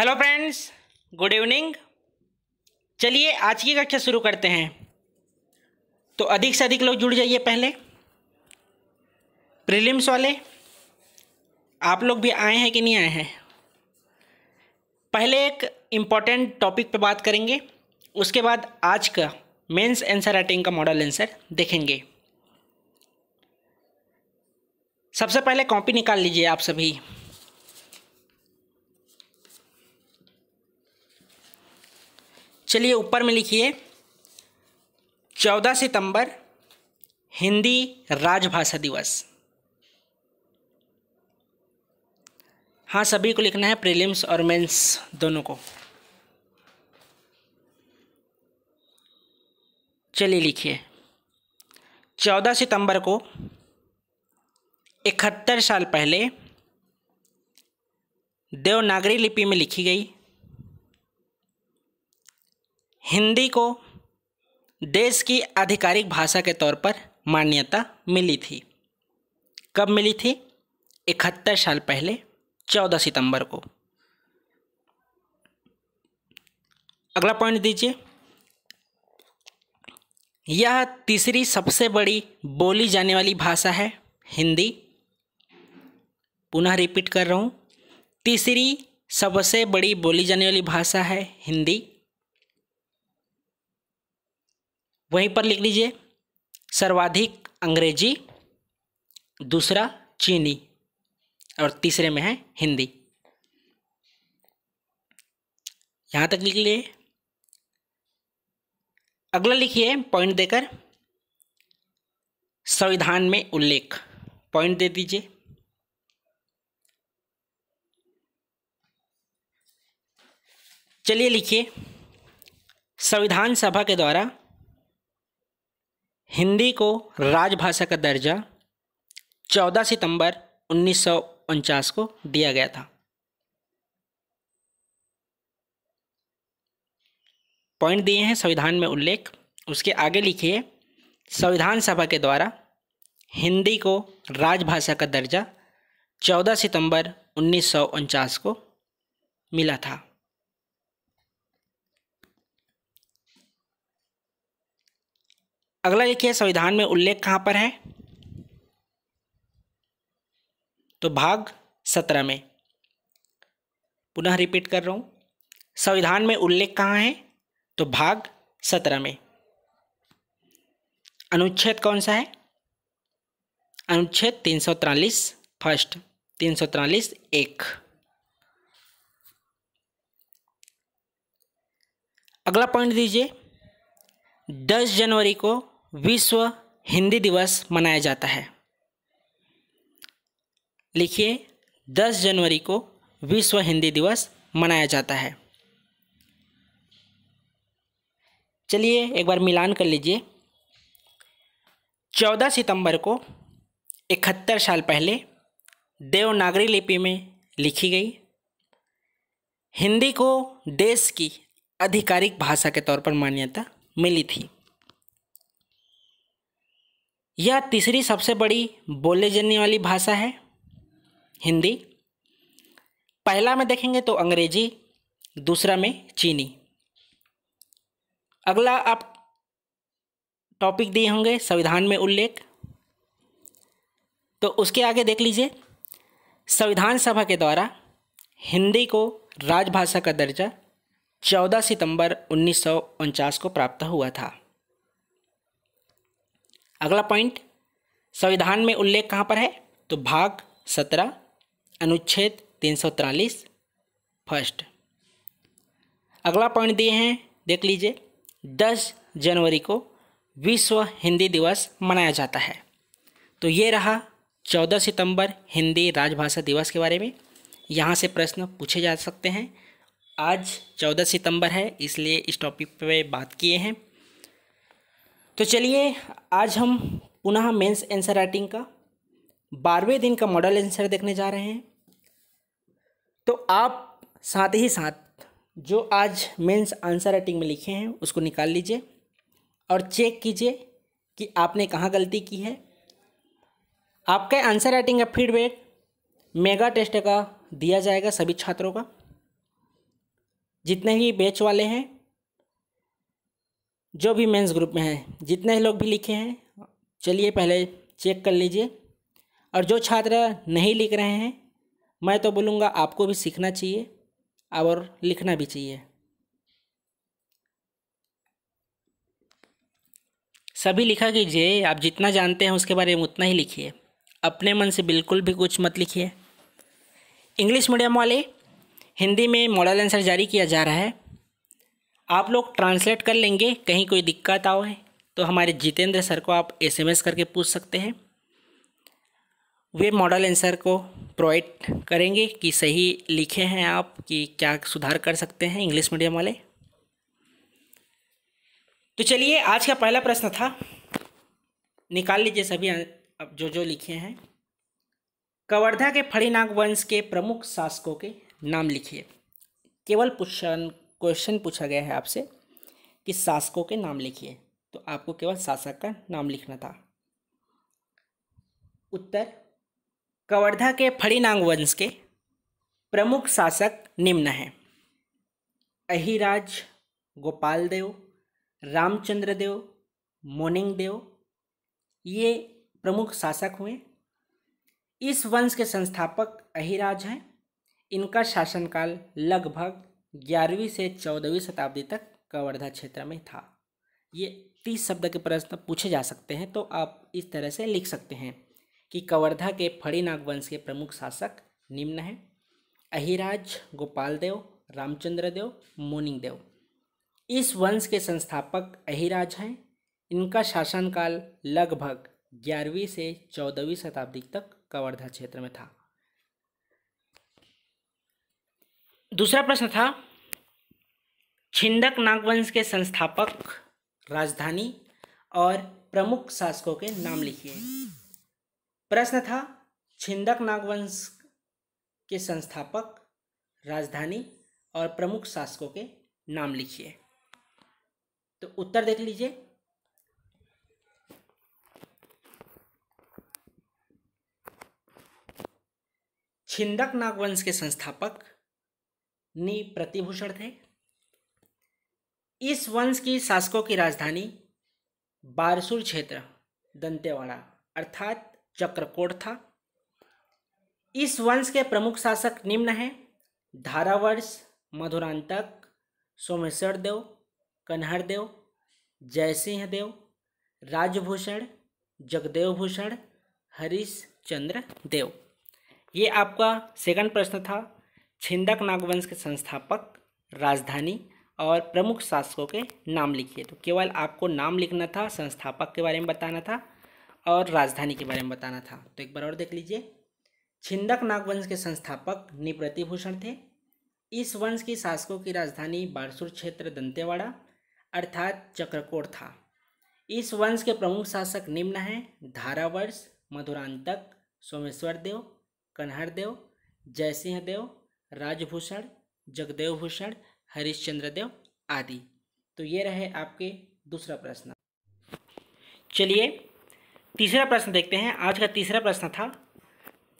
hello friends good evening चलिए आज की कक्षा शुरू करते हैं तो अधिक से अधिक लोग जुड़ जाइए पहले प्रीलिम्स वाले आप लोग भी आए हैं कि नहीं आए हैं पहले एक इम्पॉर्टेंट टॉपिक पे बात करेंगे उसके बाद आज का मेंस आंसर राइटिंग का मॉडल आंसर देखेंगे सबसे पहले कॉपी निकाल लीजिए आप सभी चलिए ऊपर में लिखिए चौदह सितंबर हिंदी राजभाषा दिवस हाँ सभी को लिखना है प्रीलिम्स और मेंस दोनों को चलिए लिखिए चौदह सितंबर को इकहत्तर साल पहले देवनागरी लिपि में लिखी गई हिंदी को देश की आधिकारिक भाषा के तौर पर मान्यता मिली थी कब मिली थी इकहत्तर साल पहले चौदह सितंबर को अगला पॉइंट दीजिए यह तीसरी सबसे बड़ी बोली जाने वाली भाषा है हिंदी पुनः रिपीट कर रहा हूँ तीसरी सबसे बड़ी बोली जाने वाली भाषा है हिंदी वहीं पर लिख लीजिए सर्वाधिक अंग्रेजी दूसरा चीनी और तीसरे में है हिंदी यहाँ तक लिख लिए अगला लिखिए पॉइंट देकर संविधान में उल्लेख पॉइंट दे दीजिए चलिए लिखिए संविधान सभा के द्वारा हिंदी को राजभाषा का दर्जा 14 सितंबर उन्नीस को दिया गया था पॉइंट दिए हैं संविधान में उल्लेख उसके आगे लिखिए संविधान सभा के द्वारा हिंदी को राजभाषा का दर्जा 14 सितंबर उन्नीस को मिला था अगला देखिए संविधान में उल्लेख कहाँ पर है तो भाग सत्रह में पुनः रिपीट कर रहा हूँ संविधान में उल्लेख कहाँ है तो भाग सत्रह में अनुच्छेद कौन सा है अनुच्छेद तीन सौ तिरालीस फर्स्ट तीन सौ तिरालीस एक अगला पॉइंट दीजिए दस जनवरी को विश्व हिंदी दिवस मनाया जाता है लिखिए 10 जनवरी को विश्व हिंदी दिवस मनाया जाता है चलिए एक बार मिलान कर लीजिए 14 सितंबर को इकहत्तर साल पहले देवनागरी लिपि में लिखी गई हिंदी को देश की आधिकारिक भाषा के तौर पर मान्यता मिली थी यह तीसरी सबसे बड़ी बोले जाने वाली भाषा है हिंदी पहला में देखेंगे तो अंग्रेजी दूसरा में चीनी अगला आप टॉपिक दिए होंगे संविधान में उल्लेख तो उसके आगे देख लीजिए संविधान सभा के द्वारा हिंदी को राजभाषा का दर्जा 14 सितंबर उन्नीस को प्राप्त हुआ था अगला पॉइंट संविधान में उल्लेख कहाँ पर है तो भाग सत्रह अनुच्छेद तीन सौ तिरालीस फर्स्ट अगला पॉइंट दिए हैं देख लीजिए दस जनवरी को विश्व हिंदी दिवस मनाया जाता है तो ये रहा चौदह सितंबर हिंदी राजभाषा दिवस के बारे में यहाँ से प्रश्न पूछे जा सकते हैं आज चौदह सितंबर है इसलिए इस टॉपिक पे बात किए हैं तो चलिए आज हम पुनः मेंस आंसर राइटिंग का बारहवें दिन का मॉडल आंसर देखने जा रहे हैं तो आप साथ ही साथ जो आज मेंस आंसर राइटिंग में लिखे हैं उसको निकाल लीजिए और चेक कीजिए कि आपने कहाँ गलती की है आपके आंसर राइटिंग का फीडबैक मेगा टेस्ट का दिया जाएगा सभी छात्रों का जितने भी बैच वाले हैं जो भी मेंस ग्रुप में हैं जितने लोग भी लिखे हैं चलिए पहले चेक कर लीजिए और जो छात्र नहीं लिख रहे हैं मैं तो बोलूँगा आपको भी सीखना चाहिए और लिखना भी चाहिए सभी लिखा कीजिए आप जितना जानते हैं उसके बारे में उतना ही लिखिए अपने मन से बिल्कुल भी कुछ मत लिखिए इंग्लिश मीडियम वाले हिंदी में मॉडल आंसर जारी किया जा रहा है आप लोग ट्रांसलेट कर लेंगे कहीं कोई दिक्कत आओ है तो हमारे जितेंद्र सर को आप एसएमएस करके पूछ सकते हैं वे मॉडल आंसर को प्रोवाइड करेंगे कि सही लिखे हैं आप कि क्या सुधार कर सकते हैं इंग्लिश मीडियम वाले तो चलिए आज का पहला प्रश्न था निकाल लीजिए सभी अब जो जो लिखे हैं कवर्धा के फड़ीनाग वंश के प्रमुख शासकों के नाम लिखिए केवल क्वेश्चन क्वेश्चन पूछा गया है आपसे कि शासकों के नाम लिखिए तो आपको केवल शासक का नाम लिखना था उत्तर कवर्धा के फड़ीनांग वंश के प्रमुख शासक निम्न हैं अहिराज गोपाल देव रामचंद्र देव मोनिंग देव ये प्रमुख शासक हुए इस वंश के संस्थापक अहिराज हैं इनका शासनकाल लगभग ग्यारहवीं से चौदहवीं शताब्दी तक कवर्धा क्षेत्र में था ये तीस शब्द के प्रश्न पूछे जा सकते हैं तो आप इस तरह से लिख सकते हैं कि कवर्धा के फड़ी वंश के प्रमुख शासक निम्न हैं अहिराज गोपाल देव रामचंद्र देव मोनिंग देव इस वंश के संस्थापक अहिराज हैं इनका शासनकाल लगभग ग्यारहवीं से चौदहवीं शताब्दी तक कवर्धा क्षेत्र में था दूसरा प्रश्न था छिंदक नागवंश के संस्थापक राजधानी और प्रमुख शासकों के नाम लिखिए प्रश्न था छिंदक नागवंश के संस्थापक राजधानी और प्रमुख शासकों के नाम लिखिए तो उत्तर देख लीजिए छिंदक नागवंश के संस्थापक नी प्रतिभूषण थे इस वंश की शासकों की राजधानी बारसूर क्षेत्र दंतेवाड़ा अर्थात चक्रकोट था इस वंश के प्रमुख शासक निम्न हैं धारावर्ष मधुरांतक सोमेश्वर देव कन्हर देव जयसिंह देव राजभूषण जगदेव भूषण हरीश चंद्र देव ये आपका सेकंड प्रश्न था छिंदक नागवंश के संस्थापक राजधानी और प्रमुख शासकों के नाम लिखिए तो केवल आपको नाम लिखना था संस्थापक के बारे में बताना था और राजधानी के बारे में बताना था तो एक बार और देख लीजिए छिंदक नागवंश के संस्थापक निप्रतिभूषण थे इस वंश की शासकों की राजधानी बारसूर क्षेत्र दंतेवाड़ा अर्थात चक्रकोट था इस वंश के प्रमुख शासक निम्न हैं धारावर्ष मधुरांतक सोमेश्वर देव कन्हर देव जयसिंह देव राजभूषण जगदेव भूषण हरिश्चंद्र देव आदि तो ये रहे आपके दूसरा प्रश्न चलिए तीसरा प्रश्न देखते हैं आज का तीसरा प्रश्न था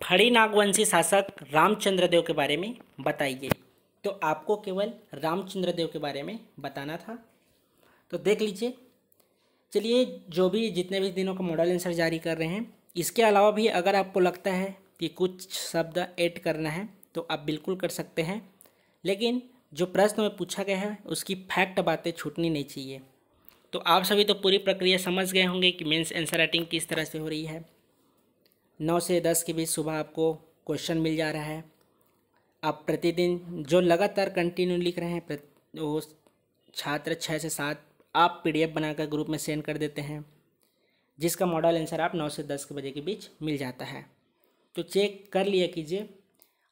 फड़ी नागवंशी शासक रामचंद्र देव के बारे में बताइए तो आपको केवल रामचंद्र देव के बारे में बताना था तो देख लीजिए चलिए जो भी जितने भी दिनों का मॉडल आंसर जारी कर रहे हैं इसके अलावा भी अगर आपको लगता है कि कुछ शब्द ऐड करना है तो आप बिल्कुल कर सकते हैं लेकिन जो प्रश्न में पूछा गया है उसकी फैक्ट बातें छूटनी नहीं चाहिए तो आप सभी तो पूरी प्रक्रिया समझ गए होंगे कि मेंस आंसर राइटिंग किस तरह से हो रही है नौ से दस के बीच सुबह आपको क्वेश्चन मिल जा रहा है आप प्रतिदिन जो लगातार कंटिन्यू लिख रहे हैं वो छात्र छः से सात आप पीडीएफ बनाकर ग्रुप में सेंड कर देते हैं जिसका मॉडल आंसर आप नौ से दस के बजे के बीच मिल जाता है तो चेक कर लिया कीजिए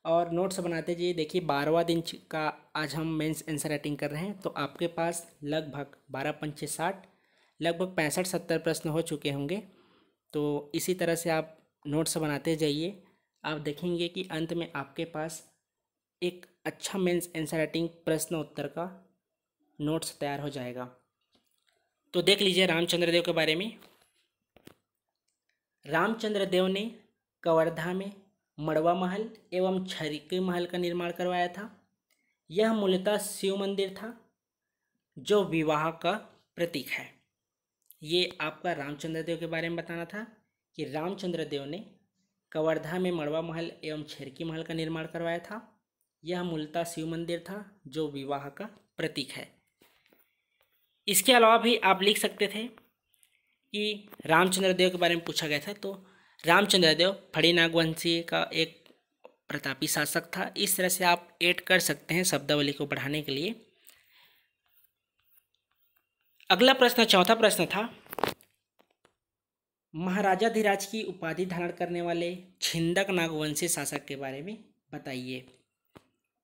और नोट्स बनाते जाइए देखिए बारहवा दिन का आज हम मेंस आंसर राइटिंग कर रहे हैं तो आपके पास लगभग बारह पंचे साठ लगभग पैंसठ सत्तर प्रश्न हो चुके होंगे तो इसी तरह से आप नोट्स बनाते जाइए आप देखेंगे कि अंत में आपके पास एक अच्छा मेंस आंसर राइटिंग प्रश्न उत्तर का नोट्स तैयार हो जाएगा तो देख लीजिए रामचंद्र देव के बारे में रामचंद्र देव ने कवर्धा में मड़वा महल एवं छरिके महल का निर्माण करवाया था यह मूलतः शिव मंदिर था जो विवाह का प्रतीक है ये आपका रामचंद्र देव के बारे में बताना था कि रामचंद्र देव ने कवर्धा में मड़वा महल एवं छिरकी महल का निर्माण करवाया था यह मूलतः शिव मंदिर था जो विवाह का प्रतीक है इसके अलावा भी आप लिख सकते थे कि रामचंद्र देव के बारे में पूछा गया था तो रामचंद्र देव फड़ी नागवंशी का एक प्रतापी शासक था इस तरह से आप ऐड कर सकते हैं शब्दावली को बढ़ाने के लिए अगला प्रश्न चौथा प्रश्न था महाराजा धीराज की उपाधि धारण करने वाले छिंदक नागवंशी शासक के बारे में बताइए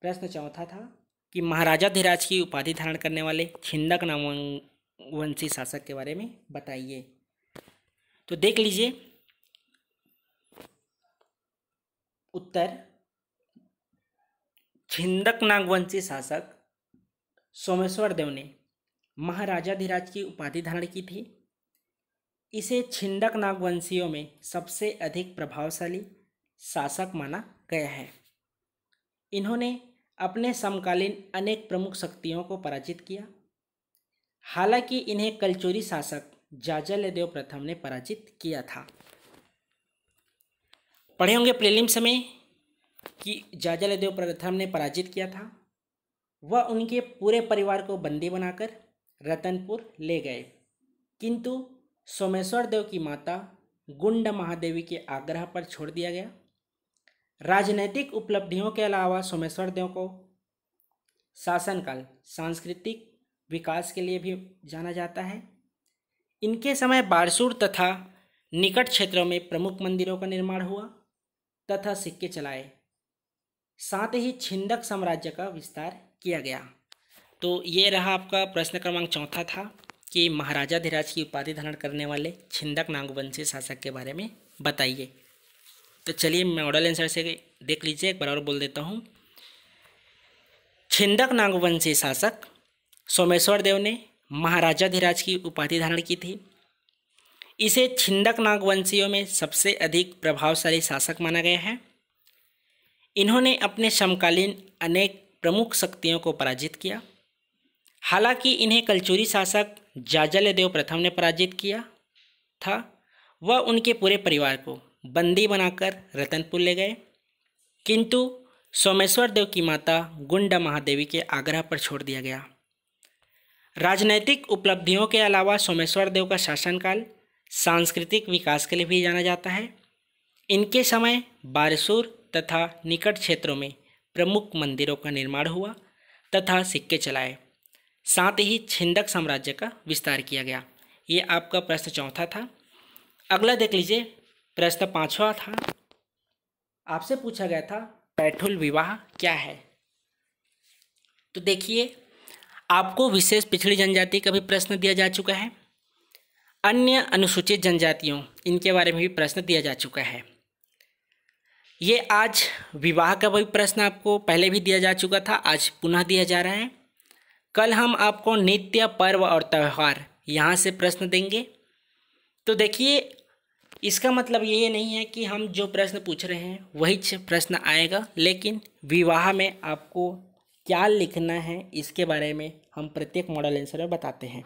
प्रश्न चौथा था कि महाराजा धीराज की उपाधि धारण करने वाले छिंदक नागवंशी शासक के बारे में बताइए तो देख लीजिए उत्तर छिंदक नागवंशी शासक सोमेश्वर देव ने महाराजाधिराज की उपाधि धारण की थी इसे छिंदक नागवंशियों में सबसे अधिक प्रभावशाली शासक माना गया है इन्होंने अपने समकालीन अनेक प्रमुख शक्तियों को पराजित किया हालांकि इन्हें कलचोरी शासक जाजल्यदेव प्रथम ने पराजित किया था पढ़े होंगे प्रीलिम्स में कि जाजलदेव प्रथम ने पराजित किया था वह उनके पूरे परिवार को बंदी बनाकर रतनपुर ले गए किंतु सोमेश्वर देव की माता गुंड महादेवी के आग्रह पर छोड़ दिया गया राजनैतिक उपलब्धियों के अलावा सोमेश्वर देव को शासनकाल सांस्कृतिक विकास के लिए भी जाना जाता है इनके समय बारसूर तथा निकट क्षेत्रों में प्रमुख मंदिरों का निर्माण हुआ तथा सिक्के चलाए साथ ही छिंदक साम्राज्य का विस्तार किया गया तो ये रहा आपका प्रश्न क्रमांक चौथा था कि महाराजा धीराज की उपाधि धारण करने वाले छिंदक नागवंशी शासक के बारे में बताइए तो चलिए मैं मॉडल आंसर से देख लीजिए एक बार और बोल देता हूँ छिंदक नागवंशी शासक सोमेश्वर देव ने महाराजा धीराज की उपाधि धारण की थी इसे छिंदक नागवंशियों में सबसे अधिक प्रभावशाली शासक माना गया है इन्होंने अपने समकालीन अनेक प्रमुख शक्तियों को पराजित किया हालांकि इन्हें कलचूरी शासक देव प्रथम ने पराजित किया था वह उनके पूरे परिवार को बंदी बनाकर रतनपुर ले गए किंतु सोमेश्वर देव की माता गुंडा महादेवी के आग्रह पर छोड़ दिया गया राजनैतिक उपलब्धियों के अलावा सोमेश्वर देव का शासनकाल सांस्कृतिक विकास के लिए भी जाना जाता है इनके समय बारसूर तथा निकट क्षेत्रों में प्रमुख मंदिरों का निर्माण हुआ तथा सिक्के चलाए साथ ही छिंदक साम्राज्य का विस्तार किया गया ये आपका प्रश्न चौथा था अगला देख लीजिए प्रश्न पाँचवा था आपसे पूछा गया था पैठुल विवाह क्या है तो देखिए आपको विशेष पिछड़ी जनजाति का भी प्रश्न दिया जा चुका है अन्य अनुसूचित जनजातियों इनके बारे में भी प्रश्न दिया जा चुका है ये आज विवाह का भी प्रश्न आपको पहले भी दिया जा चुका था आज पुनः दिया जा रहा है कल हम आपको नित्य पर्व और त्यौहार यहाँ से प्रश्न देंगे तो देखिए इसका मतलब ये नहीं है कि हम जो प्रश्न पूछ रहे हैं वही प्रश्न आएगा लेकिन विवाह में आपको क्या लिखना है इसके बारे में हम प्रत्येक मॉडल आंसर में बताते हैं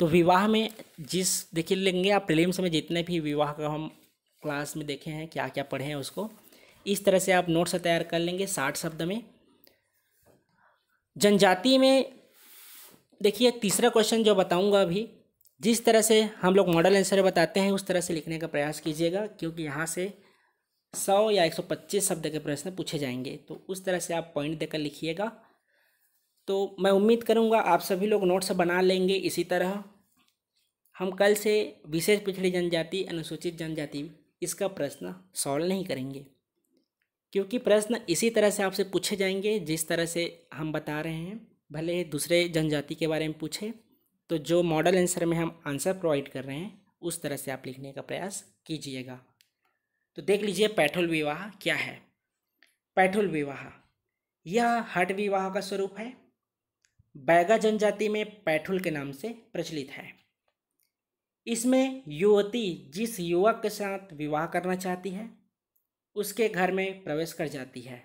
तो विवाह में जिस देखिए लेंगे आप प्रिलिम्स में जितने भी विवाह का हम क्लास में देखे हैं क्या क्या पढ़े हैं उसको इस तरह से आप नोट्स तैयार कर लेंगे साठ शब्द में जनजाति में देखिए तीसरा क्वेश्चन जो बताऊंगा अभी जिस तरह से हम लोग मॉडल आंसर बताते हैं उस तरह से लिखने का प्रयास कीजिएगा क्योंकि यहाँ से सौ या एक सौ पच्चीस शब्द के प्रश्न पूछे जाएंगे तो उस तरह से आप पॉइंट देकर लिखिएगा तो मैं उम्मीद करूँगा आप सभी लोग नोट्स बना लेंगे इसी तरह हम कल से विशेष पिछड़ी जनजाति अनुसूचित जनजाति इसका प्रश्न सॉल्व नहीं करेंगे क्योंकि प्रश्न इसी तरह से आपसे पूछे जाएंगे जिस तरह से हम बता रहे हैं भले दूसरे जनजाति के बारे में पूछे तो जो मॉडल आंसर में हम आंसर प्रोवाइड कर रहे हैं उस तरह से आप लिखने का प्रयास कीजिएगा तो देख लीजिए पैठोल विवाह क्या है पैठोल विवाह यह हट विवाह का स्वरूप है बैगा जनजाति में पैठुल के नाम से प्रचलित है इसमें युवती जिस युवक के साथ विवाह करना चाहती है उसके घर में प्रवेश कर जाती है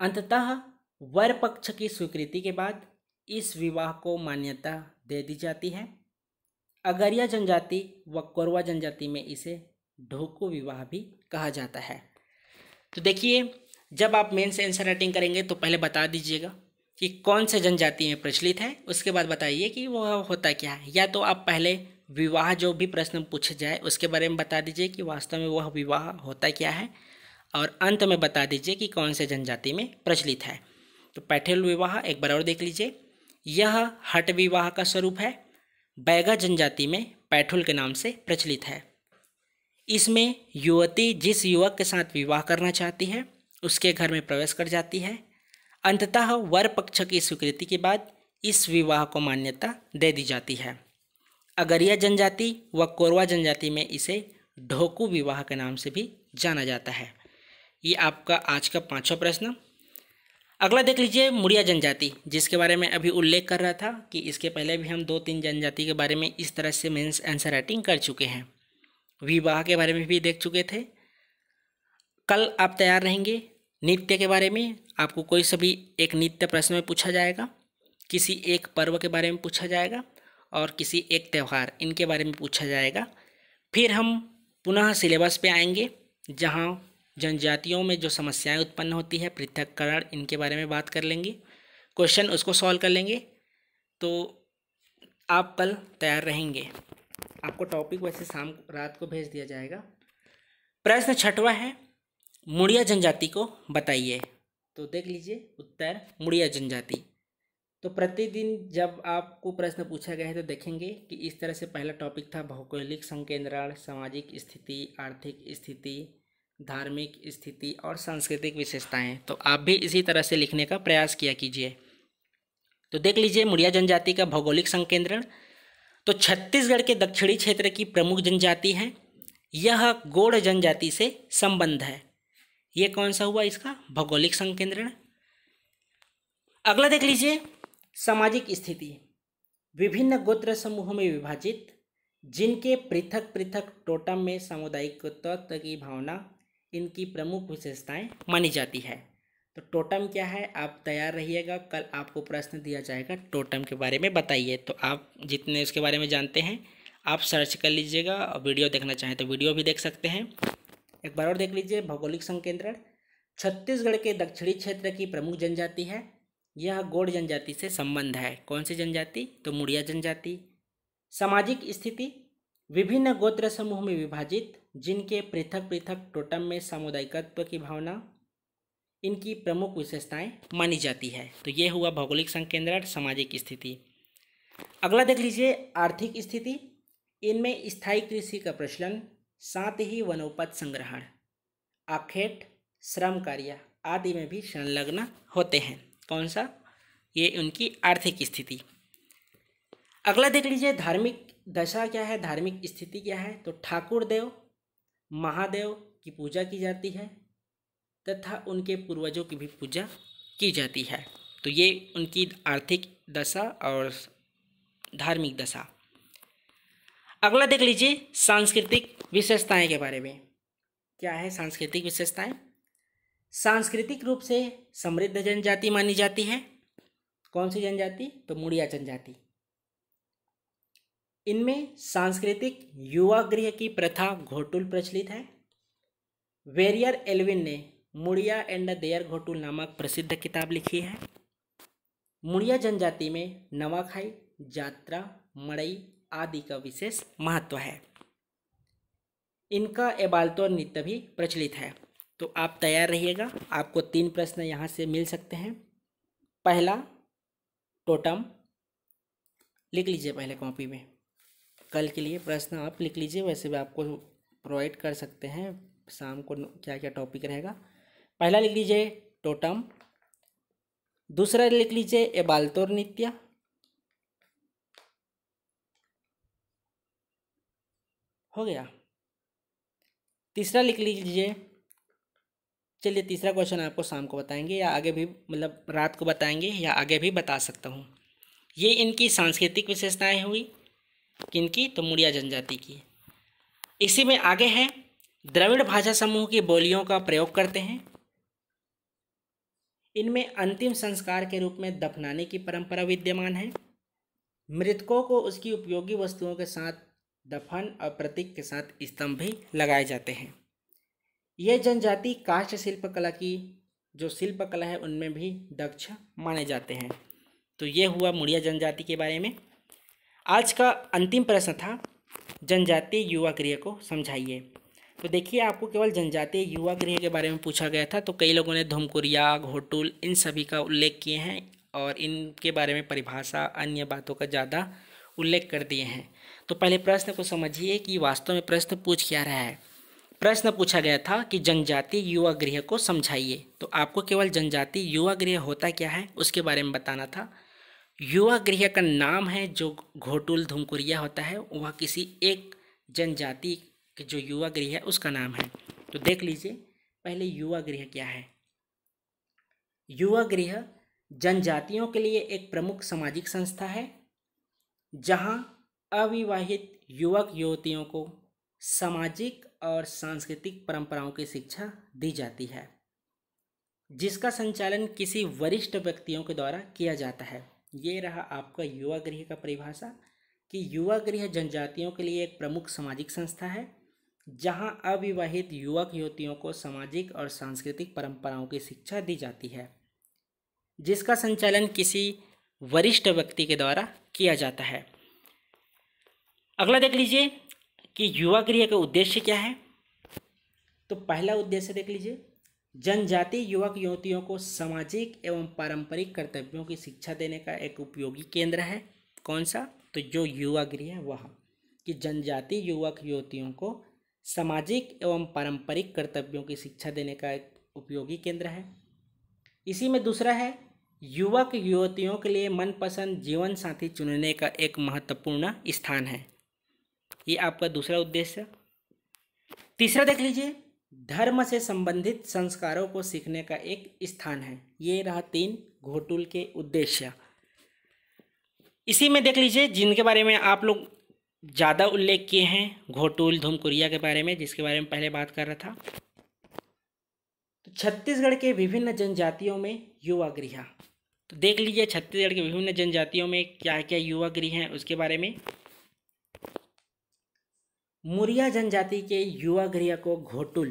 अंततः वर पक्ष की स्वीकृति के बाद इस विवाह को मान्यता दे दी जाती है अगरिया जनजाति व कोरवा जनजाति में इसे ढोकू विवाह भी कहा जाता है तो देखिए जब आप मेन से आंसर राइटिंग करेंगे तो पहले बता दीजिएगा कि कौन से जनजाति में प्रचलित है उसके बाद बताइए कि वह होता क्या है या तो आप पहले विवाह जो भी प्रश्न पूछे जाए उसके बारे में बता दीजिए कि वास्तव में वह विवाह होता क्या है और अंत में बता दीजिए कि कौन से जनजाति में प्रचलित है तो पैठेल विवाह एक बार और देख लीजिए यह हट विवाह का स्वरूप है बैगा जनजाति में पैठुल के नाम से प्रचलित है इसमें युवती जिस युवक के साथ विवाह करना चाहती है उसके घर में प्रवेश कर जाती है अंततः वर पक्ष की स्वीकृति के बाद इस विवाह को मान्यता दे दी जाती है अगरिया जनजाति व कोरवा जनजाति में इसे ढोकू विवाह के नाम से भी जाना जाता है ये आपका आज का पाँचवा प्रश्न अगला देख लीजिए मुड़िया जनजाति जिसके बारे में अभी उल्लेख कर रहा था कि इसके पहले भी हम दो तीन जनजाति के बारे में इस तरह से मेन्स आंसर राइटिंग कर चुके हैं विवाह के बारे में भी देख चुके थे कल आप तैयार रहेंगे नित्य के बारे में आपको कोई सभी एक नित्य प्रश्न में पूछा जाएगा किसी एक पर्व के बारे में पूछा जाएगा और किसी एक त्यौहार इनके बारे में पूछा जाएगा फिर हम पुनः सिलेबस पे आएंगे जहाँ जनजातियों में जो समस्याएं उत्पन्न होती है पृथककरण इनके बारे में बात कर लेंगे क्वेश्चन उसको सॉल्व कर लेंगे तो आप कल तैयार रहेंगे आपको टॉपिक वैसे शाम रात को भेज दिया जाएगा प्रश्न छठवा है मुड़िया जनजाति को बताइए तो देख लीजिए उत्तर मुड़िया जनजाति तो प्रतिदिन जब आपको प्रश्न पूछा गया है तो देखेंगे कि इस तरह से पहला टॉपिक था भौगोलिक संकेंद्रण सामाजिक स्थिति आर्थिक स्थिति धार्मिक स्थिति और सांस्कृतिक विशेषताएं तो आप भी इसी तरह से लिखने का प्रयास किया कीजिए तो देख लीजिए मुड़िया जनजाति का भौगोलिक संकेंद्रण तो छत्तीसगढ़ के दक्षिणी क्षेत्र की प्रमुख जनजाति है यह गोड़ जनजाति से संबंध है ये कौन सा हुआ इसका भौगोलिक संकेंद्रण अगला देख लीजिए सामाजिक स्थिति विभिन्न गोत्र समूहों में विभाजित जिनके पृथक पृथक टोटम में सामुदायिक तत्व की भावना इनकी प्रमुख विशेषताएं मानी जाती है तो टोटम क्या है आप तैयार रहिएगा कल आपको प्रश्न दिया जाएगा टोटम के बारे में बताइए तो आप जितने उसके बारे में जानते हैं आप सर्च कर लीजिएगा और वीडियो देखना चाहें तो वीडियो भी देख सकते हैं एक बार और देख लीजिए भौगोलिक संकेंद्रण छत्तीसगढ़ के दक्षिणी क्षेत्र की प्रमुख जनजाति है यह गोड़ जनजाति से संबंध है कौन सी जनजाति तो मुड़िया जनजाति सामाजिक स्थिति विभिन्न गोत्र समूह में विभाजित जिनके पृथक पृथक टोटम में सामुदायिकत्व की भावना इनकी प्रमुख विशेषताएं मानी जाती है तो ये हुआ भौगोलिक संकेंद्रण सामाजिक स्थिति अगला देख लीजिए आर्थिक स्थिति इनमें स्थायी कृषि का प्रचलन साथ ही वनोपज संग्रहण आखेट श्रम कार्य आदि में भी संलग्न होते हैं कौन सा ये उनकी आर्थिक स्थिति अगला देख लीजिए धार्मिक दशा क्या है धार्मिक स्थिति क्या है तो ठाकुर देव महादेव की पूजा की जाती है तथा उनके पूर्वजों की भी पूजा की जाती है तो ये उनकी आर्थिक दशा और धार्मिक दशा अगला देख लीजिए सांस्कृतिक विशेषताएं के बारे में क्या है सांस्कृतिक विशेषताएं सांस्कृतिक रूप से समृद्ध जनजाति मानी जाती है कौन सी जनजाति तो मुड़िया जनजाति इनमें सांस्कृतिक युवा गृह की प्रथा घोटुल प्रचलित है वेरियर एल्विन ने मुड़िया एंड देयर घोटुल नामक प्रसिद्ध किताब लिखी है मुड़िया जनजाति में नवाखाई जात्रा मड़ई आदि का विशेष महत्व है इनका एबालतौर नृत्य भी प्रचलित है तो आप तैयार रहिएगा आपको तीन प्रश्न यहाँ से मिल सकते हैं पहला टोटम लिख लीजिए पहले कॉपी में कल के लिए प्रश्न आप लिख लीजिए वैसे भी आपको प्रोवाइड कर सकते हैं शाम को क्या क्या टॉपिक रहेगा पहला लिख लीजिए टोटम दूसरा लिख लीजिए एबालतोर नृत्य हो गया तीसरा लिख लीजिए चलिए तीसरा क्वेश्चन आपको शाम को बताएंगे या आगे भी मतलब रात को बताएंगे या आगे भी बता सकता हूँ ये इनकी सांस्कृतिक विशेषताएं हुई किनकी तो मुड़िया जनजाति की इसी में आगे है द्रविड़ भाषा समूह की बोलियों का प्रयोग करते हैं इनमें अंतिम संस्कार के रूप में दफनाने की परंपरा विद्यमान है मृतकों को उसकी उपयोगी वस्तुओं के साथ दफन और प्रतीक के साथ स्तंभ भी लगाए जाते हैं ये जनजाति काष्ठ शिल्पकला की जो शिल्पकला है उनमें भी दक्ष माने जाते हैं तो ये हुआ मुड़िया जनजाति के बारे में आज का अंतिम प्रश्न था जनजातीय युवा गृह को समझाइए तो देखिए आपको केवल जनजातीय युवा गृह के बारे में पूछा गया था तो कई लोगों ने धुमकुरिया घोटुल इन सभी का उल्लेख किए हैं और इनके बारे में परिभाषा अन्य बातों का ज़्यादा उल्लेख कर दिए हैं तो पहले प्रश्न को समझिए कि वास्तव में प्रश्न पूछ क्या रहा है प्रश्न पूछा गया था कि जनजाति युवा गृह को समझाइए तो आपको केवल जनजाति युवा गृह होता क्या है उसके बारे में बताना था युवा गृह का नाम है जो घोटुल धुमकुरिया होता है वह किसी एक जनजाति के जो युवा गृह है उसका नाम है तो देख लीजिए पहले युवा गृह क्या है युवा गृह जनजातियों के लिए एक प्रमुख सामाजिक संस्था है जहां अविवाहित युवक युवतियों को सामाजिक और सांस्कृतिक परंपराओं की शिक्षा दी जाती है जिसका संचालन किसी वरिष्ठ व्यक्तियों के द्वारा किया जाता है ये रहा आपका युवा गृह का परिभाषा कि युवा गृह जनजातियों के लिए एक प्रमुख सामाजिक संस्था है जहां अविवाहित युवक युवतियों को सामाजिक और सांस्कृतिक परंपराओं की शिक्षा दी जाती है जिसका संचालन किसी वरिष्ठ व्यक्ति के द्वारा किया जाता है अगला देख लीजिए कि युवा गृह का उद्देश्य क्या है तो पहला उद्देश्य देख लीजिए जनजाति युवक युवतियों को सामाजिक एवं पारंपरिक कर्तव्यों की शिक्षा देने का एक उपयोगी केंद्र है कौन सा तो जो युवा गृह है वह कि जनजाति युवक युवतियों को सामाजिक एवं पारंपरिक कर्तव्यों की शिक्षा देने का एक उपयोगी केंद्र है इसी में दूसरा है युवक युवतियों के लिए मनपसंद जीवन साथी चुनने का एक महत्वपूर्ण स्थान है ये आपका दूसरा उद्देश्य तीसरा देख लीजिए धर्म से संबंधित संस्कारों को सीखने का एक स्थान है ये रहा तीन घोटुल के उद्देश्य इसी में देख लीजिए जिनके बारे में आप लोग ज़्यादा उल्लेख किए हैं घोटुल धूमकुरिया के बारे में जिसके बारे में पहले बात कर रहा था छत्तीसगढ़ के विभिन्न जनजातियों में युवा गृह तो देख लीजिए छत्तीसगढ़ के विभिन्न जनजातियों में क्या क्या युवा गृह हैं उसके बारे में मुरिया जनजाति के युवा गृह को घोटुल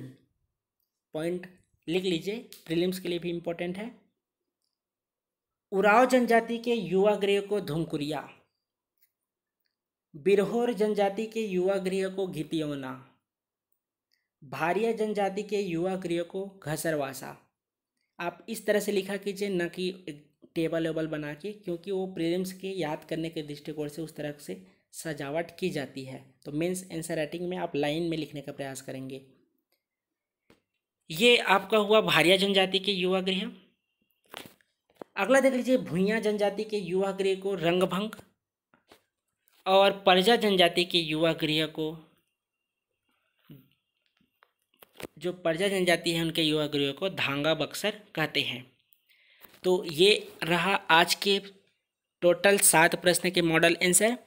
पॉइंट लिख लीजिए प्रीलिम्स के लिए भी इम्पोर्टेंट है उराव जनजाति के युवा गृह को धुमकुरिया बिरहोर जनजाति के युवा गृह को घितियोना भारिया जनजाति के युवा गृह को घसरवासा आप इस तरह से लिखा कीजिए न कि टेबल वेबल बना के क्योंकि वो प्रेम्स के याद करने के दृष्टिकोण से उस तरह से सजावट की जाती है तो मेंस एंसर राइटिंग में आप लाइन में लिखने का प्रयास करेंगे ये आपका हुआ भारिया जनजाति के युवा गृह अगला देख लीजिए भूया जनजाति के युवा गृह को रंगभंग और परजा जनजाति के युवा गृह को जो प्रजा जनजाति है उनके युवा गृह को धांगा बक्सर कहते हैं तो ये रहा आज के टोटल सात प्रश्न के मॉडल आंसर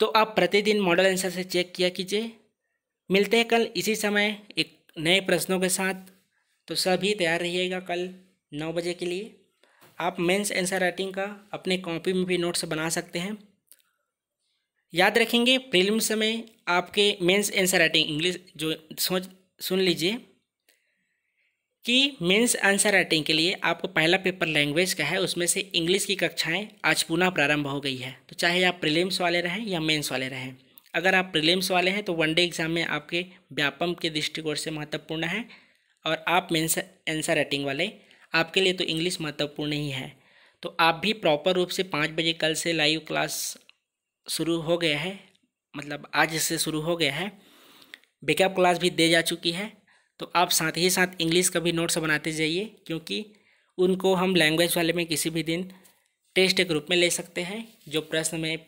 तो आप प्रतिदिन मॉडल आंसर से चेक किया कीजिए मिलते हैं कल इसी समय एक नए प्रश्नों के साथ तो सभी तैयार रहिएगा कल नौ बजे के लिए आप मेंस आंसर राइटिंग का अपने कॉपी में भी नोट्स बना सकते हैं याद रखेंगे प्रीलिम्स में आपके मेंस आंसर राइटिंग इंग्लिश जो सोच सुन लीजिए कि मेंस आंसर राइटिंग के लिए आपको पहला पेपर लैंग्वेज का है उसमें से इंग्लिश की कक्षाएं आज पुनः प्रारंभ हो गई है तो चाहे आप प्रीलिम्स वाले रहें या मेंस वाले रहें अगर आप प्रीलिम्स वाले हैं तो वनडे एग्जाम में आपके व्यापम के दृष्टिकोण से महत्वपूर्ण है और आप मेंस आंसर राइटिंग वाले आपके लिए तो इंग्लिश महत्वपूर्ण ही है तो आप भी प्रॉपर रूप से पाँच बजे कल से लाइव क्लास शुरू हो गया है मतलब आज से शुरू हो गया है बैकअप क्लास भी दे जा चुकी है तो आप साथ ही साथ इंग्लिश का भी नोट्स बनाते जाइए क्योंकि उनको हम लैंग्वेज वाले में किसी भी दिन टेस्ट के रूप में ले सकते हैं जो प्रश्न में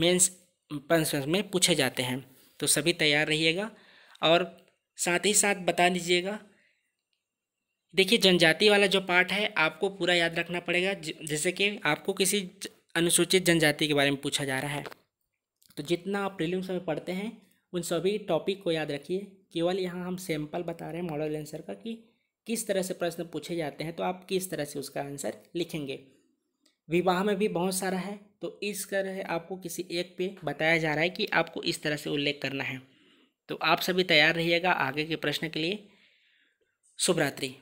मेंस प्रश्न में पूछे जाते हैं तो सभी तैयार रहिएगा और साथ ही साथ बता दीजिएगा देखिए जनजाति वाला जो पार्ट है आपको पूरा याद रखना पड़ेगा जैसे कि आपको किसी अनुसूचित जनजाति के बारे में पूछा जा रहा है तो जितना आप प्रीलिम्स में पढ़ते हैं उन सभी टॉपिक को याद रखिए केवल यहाँ हम सैम्पल बता रहे हैं मॉडल आंसर का कि किस तरह से प्रश्न पूछे जाते हैं तो आप किस तरह से उसका आंसर लिखेंगे विवाह में भी बहुत सारा है तो इस तरह आपको किसी एक पे बताया जा रहा है कि आपको इस तरह से उल्लेख करना है तो आप सभी तैयार रहिएगा आगे के प्रश्न के लिए शुभरात्रि